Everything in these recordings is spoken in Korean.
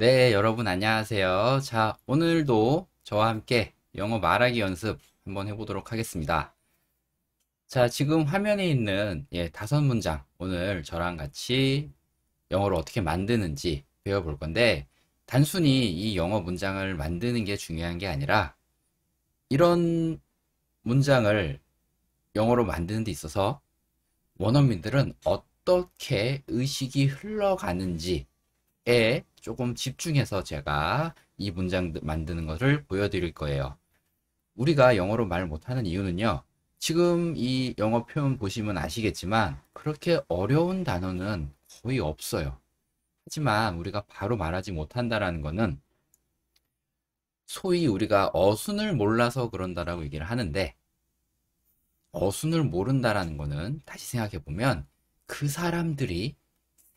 네, 여러분 안녕하세요. 자, 오늘도 저와 함께 영어 말하기 연습 한번 해보도록 하겠습니다. 자, 지금 화면에 있는 예, 다섯 문장 오늘 저랑 같이 영어를 어떻게 만드는지 배워볼 건데 단순히 이 영어 문장을 만드는 게 중요한 게 아니라 이런 문장을 영어로 만드는 데 있어서 원어민들은 어떻게 의식이 흘러가는지 에 조금 집중해서 제가 이 문장 만드는 것을 보여드릴 거예요. 우리가 영어로 말 못하는 이유는요. 지금 이 영어 표현 보시면 아시겠지만 그렇게 어려운 단어는 거의 없어요. 하지만 우리가 바로 말하지 못한다라는 것은 소위 우리가 어순을 몰라서 그런다라고 얘기를 하는데 어순을 모른다라는 것은 다시 생각해 보면 그 사람들이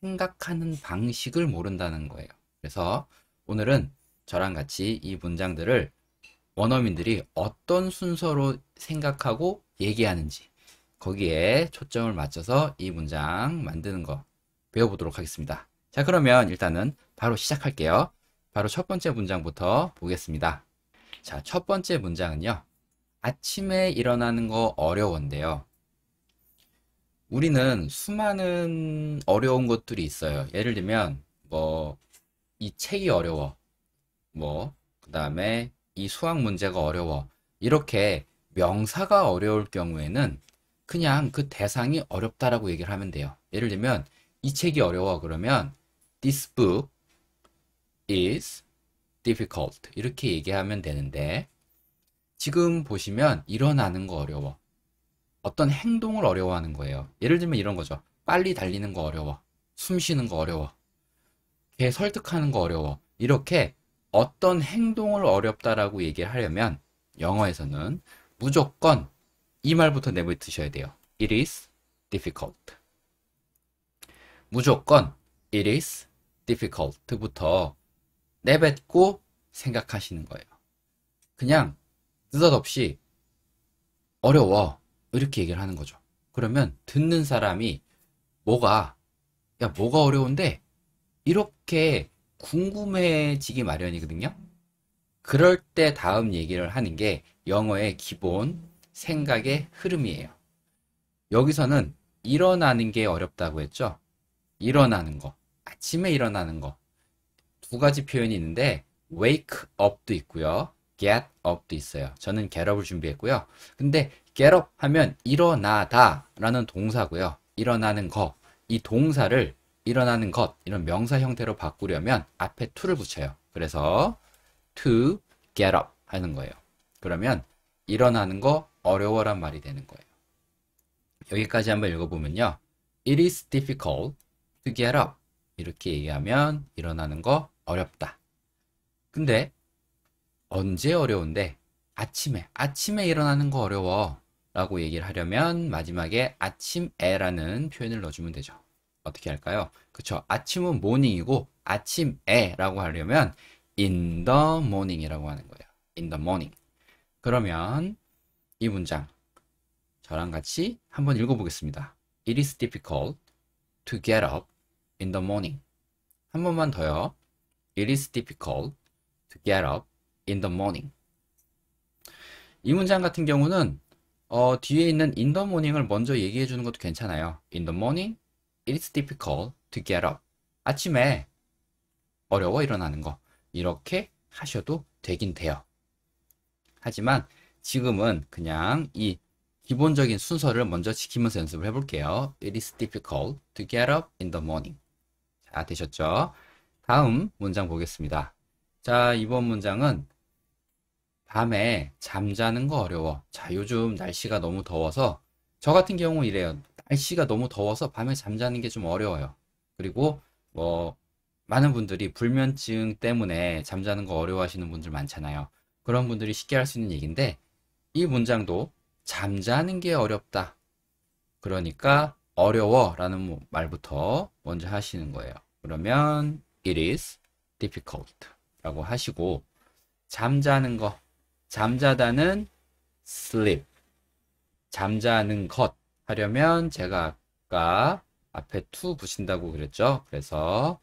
생각하는 방식을 모른다는 거예요. 그래서 오늘은 저랑 같이 이 문장들을 원어민들이 어떤 순서로 생각하고 얘기하는지 거기에 초점을 맞춰서 이 문장 만드는 거 배워보도록 하겠습니다. 자 그러면 일단은 바로 시작할게요. 바로 첫 번째 문장부터 보겠습니다. 자첫 번째 문장은요. 아침에 일어나는 거 어려운데요. 우리는 수많은 어려운 것들이 있어요. 예를 들면 뭐 이 책이 어려워. 뭐 그다음에 이 수학 문제가 어려워. 이렇게 명사가 어려울 경우에는 그냥 그 대상이 어렵다라고 얘기를 하면 돼요. 예를 들면 이 책이 어려워 그러면 this book is difficult 이렇게 얘기하면 되는데 지금 보시면 일어나는 거 어려워. 어떤 행동을 어려워하는 거예요. 예를 들면 이런 거죠. 빨리 달리는 거 어려워. 숨 쉬는 거 어려워. 걔 설득하는 거 어려워. 이렇게 어떤 행동을 어렵다라고 얘기를 하려면 영어에서는 무조건 이 말부터 내뱉으셔야 돼요. It is difficult. 무조건 it is difficult부터 내뱉고 생각하시는 거예요. 그냥 뜻없이 어려워. 이렇게 얘기를 하는 거죠. 그러면 듣는 사람이 뭐가 야 뭐가 어려운데 이렇게 궁금해지기 마련이거든요. 그럴 때 다음 얘기를 하는 게 영어의 기본 생각의 흐름이에요. 여기서는 일어나는 게 어렵다고 했죠. 일어나는 거. 아침에 일어나는 거. 두 가지 표현이 있는데 wake up도 있고요. get up도 있어요. 저는 get up을 준비했고요. 근데 get up 하면 일어나다 라는 동사고요. 일어나는 거. 이 동사를 일어나는 것 이런 명사 형태로 바꾸려면 앞에 to를 붙여요. 그래서 to get up 하는 거예요. 그러면 일어나는 거 어려워란 말이 되는 거예요. 여기까지 한번 읽어보면요. It is difficult to get up. 이렇게 얘기하면 일어나는 거 어렵다. 근데 언제 어려운데? 아침에. 아침에 일어나는 거 어려워. 라고 얘기를 하려면 마지막에 아침에라는 표현을 넣어주면 되죠. 어떻게 할까요? 그쵸. 아침은 모닝이고 아침에라고 하려면 in the morning이라고 하는 거예요. in the morning. 그러면 이 문장 저랑 같이 한번 읽어보겠습니다. It is difficult to get up in the morning. 한 번만 더요. It is difficult to get up in the morning. 이 문장 같은 경우는 어, 뒤에 있는 in the morning을 먼저 얘기해 주는 것도 괜찮아요. In the morning, it's difficult to get up. 아침에 어려워 일어나는 거. 이렇게 하셔도 되긴 돼요. 하지만 지금은 그냥 이 기본적인 순서를 먼저 지키면서 연습을 해볼게요. It is difficult to get up in the morning. 자, 되셨죠? 다음 문장 보겠습니다. 자, 이번 문장은 밤에 잠자는 거 어려워. 자, 요즘 날씨가 너무 더워서 저 같은 경우 이래요. 날씨가 너무 더워서 밤에 잠자는 게 좀 어려워요. 그리고 뭐 많은 분들이 불면증 때문에 잠자는 거 어려워하시는 분들 많잖아요. 그런 분들이 쉽게 할 수 있는 얘기인데 이 문장도 잠자는 게 어렵다. 그러니까 어려워라는 뭐 말부터 먼저 하시는 거예요. 그러면 it is difficult 라고 하시고 잠자는 거 잠자다는 sleep. 잠자는 것 하려면 제가 아까 앞에 to 붙인다고 그랬죠. 그래서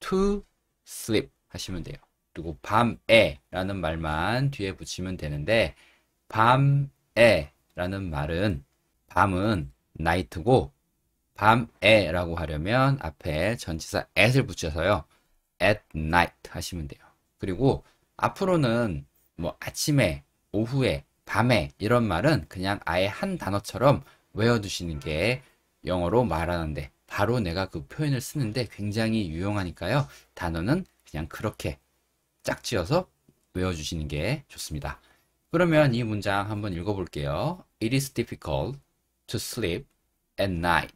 to sleep 하시면 돼요. 그리고 밤에 라는 말만 뒤에 붙이면 되는데 밤에 라는 말은 밤은 night고 밤에 라고 하려면 앞에 전치사 at을 붙여서요. at night 하시면 돼요. 그리고 앞으로는 뭐 아침에, 오후에, 밤에 이런 말은 그냥 아예 한 단어처럼 외워두시는 게 영어로 말하는데 바로 내가 그 표현을 쓰는데 굉장히 유용하니까요. 단어는 그냥 그렇게 짝지어서 외워주시는 게 좋습니다. 그러면 이 문장 한번 읽어볼게요. It is difficult to sleep at night.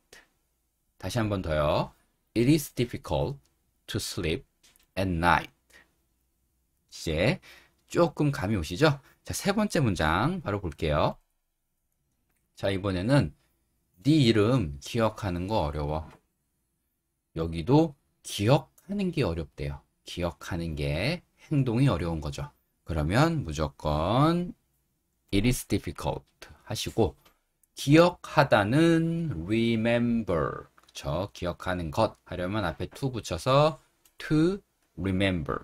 다시 한번 더요. It is difficult to sleep at night. 이제 조금 감이 오시죠? 자, 세 번째 문장 바로 볼게요. 자, 이번에는 네 이름 기억하는 거 어려워. 여기도 기억하는 게 어렵대요. 기억하는 게 행동이 어려운 거죠. 그러면 무조건 it is difficult 하시고 기억하다는 remember 그쵸? 기억하는 것 하려면 앞에 to 붙여서 to remember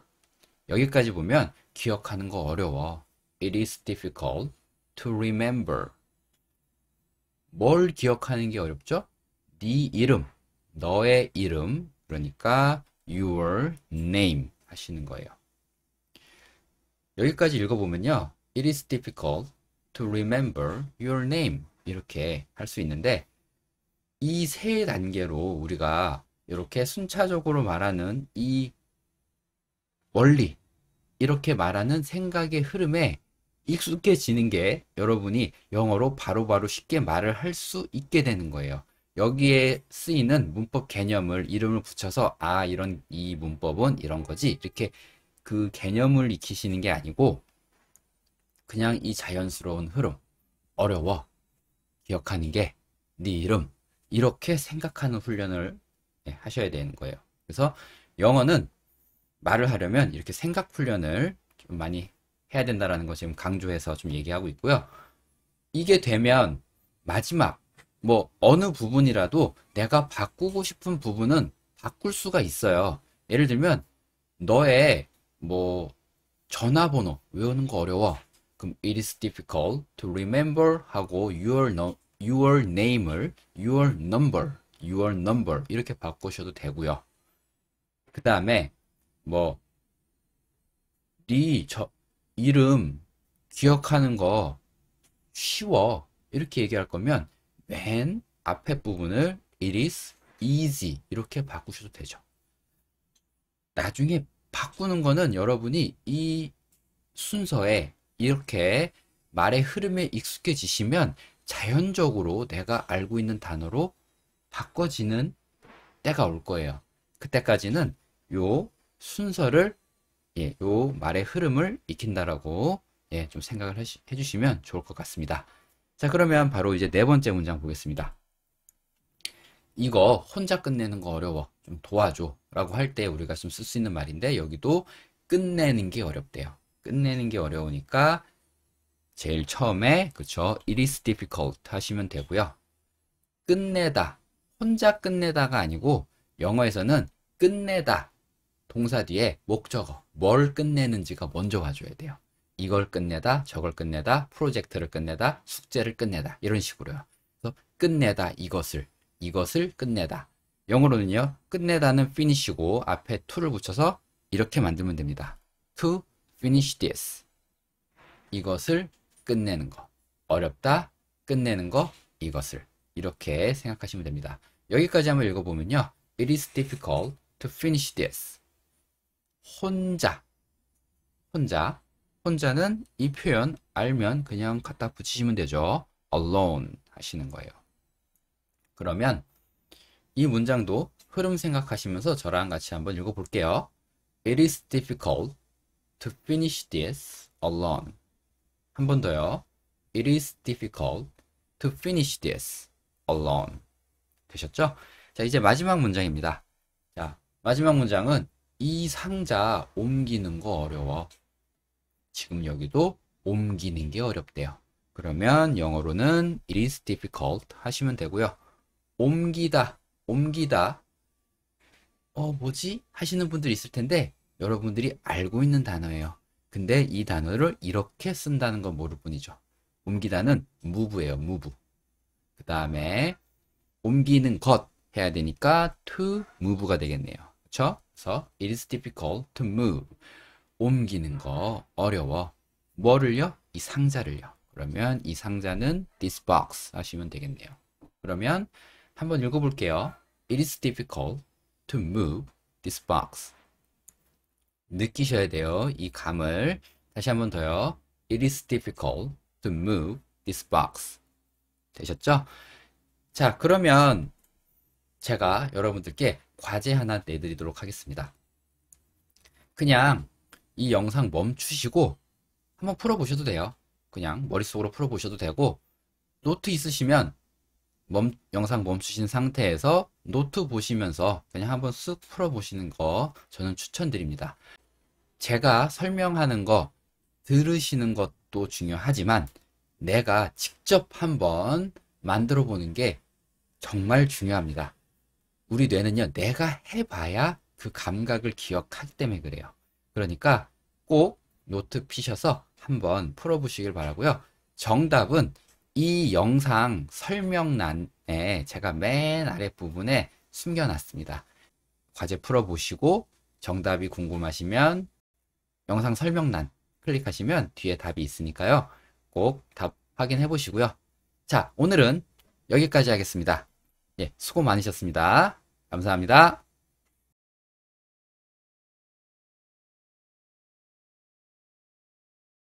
여기까지 보면 기억하는 거 어려워. It is difficult to remember. 뭘 기억하는 게 어렵죠? 네 이름, 너의 이름, 그러니까 your name 하시는 거예요. 여기까지 읽어보면요. It is difficult to remember your name 이렇게 할 수 있는데 이 세 단계로 우리가 이렇게 순차적으로 말하는 이 원리, 이렇게 말하는 생각의 흐름에 익숙해지는 게 여러분이 영어로 바로바로 바로 쉽게 말을 할 수 있게 되는 거예요. 여기에 쓰이는 문법 개념을 이름을 붙여서 아 이런 이 문법은 이런 거지 이렇게 그 개념을 익히시는 게 아니고 그냥 이 자연스러운 흐름 어려워 기억하는 게 네 이름 이렇게 생각하는 훈련을 네, 하셔야 되는 거예요. 그래서 영어는 말을 하려면 이렇게 생각 훈련을 좀 많이 해야 된다라는 거 지금 강조해서 좀 얘기하고 있고요. 이게 되면 마지막 뭐 어느 부분이라도 내가 바꾸고 싶은 부분은 바꿀 수가 있어요. 예를 들면 너의 뭐 전화번호 외우는 거 어려워. 그럼 it is difficult to remember 하고 your no, your name을 your number your number 이렇게 바꾸셔도 되고요. 그 다음에 뭐, 네 저, 이름 기억하는 거 쉬워. 이렇게 얘기할 거면 맨 앞에 부분을 it is easy 이렇게 바꾸셔도 되죠. 나중에 바꾸는 거는 여러분이 이 순서에 이렇게 말의 흐름에 익숙해지시면 자연적으로 내가 알고 있는 단어로 바꿔지는 때가 올 거예요. 그때까지는 요 순서를 예, 요 말의 흐름을 익힌다라고 예, 좀 생각을 하시, 해주시면 좋을 것 같습니다. 자, 그러면 바로 이제 네 번째 문장 보겠습니다. 이거 혼자 끝내는 거 어려워. 좀 도와줘. 라고 할 때 우리가 좀 쓸 수 있는 말인데 여기도 끝내는 게 어렵대요. 끝내는 게 어려우니까 제일 처음에 그쵸 it is difficult 하시면 되고요. 끝내다 혼자 끝내다가 아니고 영어에서는 끝내다 동사 뒤에 목적어, 뭘 끝내는지가 먼저 와줘야 돼요. 이걸 끝내다, 저걸 끝내다, 프로젝트를 끝내다, 숙제를 끝내다 이런 식으로요. 그래서 끝내다 이것을, 이것을 끝내다. 영어로는요. 끝내다는 finish고 앞에 to를 붙여서 이렇게 만들면 됩니다. to finish this. 이것을 끝내는 거. 어렵다, 끝내는 거, 이것을. 이렇게 생각하시면 됩니다. 여기까지 한번 읽어보면요. It is difficult to finish this. 혼자 혼자 혼자는 이 표현 알면 그냥 갖다 붙이시면 되죠. alone 하시는 거예요. 그러면 이 문장도 흐름 생각하시면서 저랑 같이 한번 읽어볼게요. It is difficult to finish this alone. 한 번 더요. It is difficult to finish this alone. 되셨죠? 자, 이제 마지막 문장입니다. 자, 마지막 문장은 이 상자 옮기는 거 어려워. 지금 여기도 옮기는 게 어렵대요. 그러면 영어로는 it is difficult 하시면 되고요. 옮기다, 옮기다. 어, 뭐지? 하시는 분들 있을 텐데 여러분들이 알고 있는 단어예요. 근데 이 단어를 이렇게 쓴다는 건 모를 뿐이죠. 옮기다는 move예요, move. 그 다음에 옮기는 것 해야 되니까 to move가 되겠네요. 그쵸? 그래서 it is difficult to move. 옮기는 거 어려워. 뭐를요? 이 상자를요. 그러면 이 상자는 this box 하시면 되겠네요. 그러면 한번 읽어볼게요. It is difficult to move this box. 느끼셔야 돼요. 이 감을. 다시 한번 더요. It is difficult to move this box. 되셨죠? 자, 그러면 제가 여러분들께 과제 하나 내드리도록 하겠습니다. 그냥 이 영상 멈추시고 한번 풀어보셔도 돼요. 그냥 머릿속으로 풀어보셔도 되고 노트 있으시면 멈, 영상 멈추신 상태에서 노트 보시면서 그냥 한번 쓱 풀어보시는 거 저는 추천드립니다. 제가 설명하는 거 들으시는 것도 중요하지만 내가 직접 한번 만들어 보는 게 정말 중요합니다. 우리 뇌는요, 내가 해봐야 그 감각을 기억하기 때문에 그래요. 그러니까 꼭 노트 피셔서 한번 풀어보시길 바라고요. 정답은 이 영상 설명란에 제가 맨 아랫부분에 숨겨놨습니다. 과제 풀어보시고 정답이 궁금하시면 영상 설명란 클릭하시면 뒤에 답이 있으니까요. 꼭 답 확인해 보시고요. 자, 오늘은 여기까지 하겠습니다. 예, 수고 많으셨습니다. 감사합니다.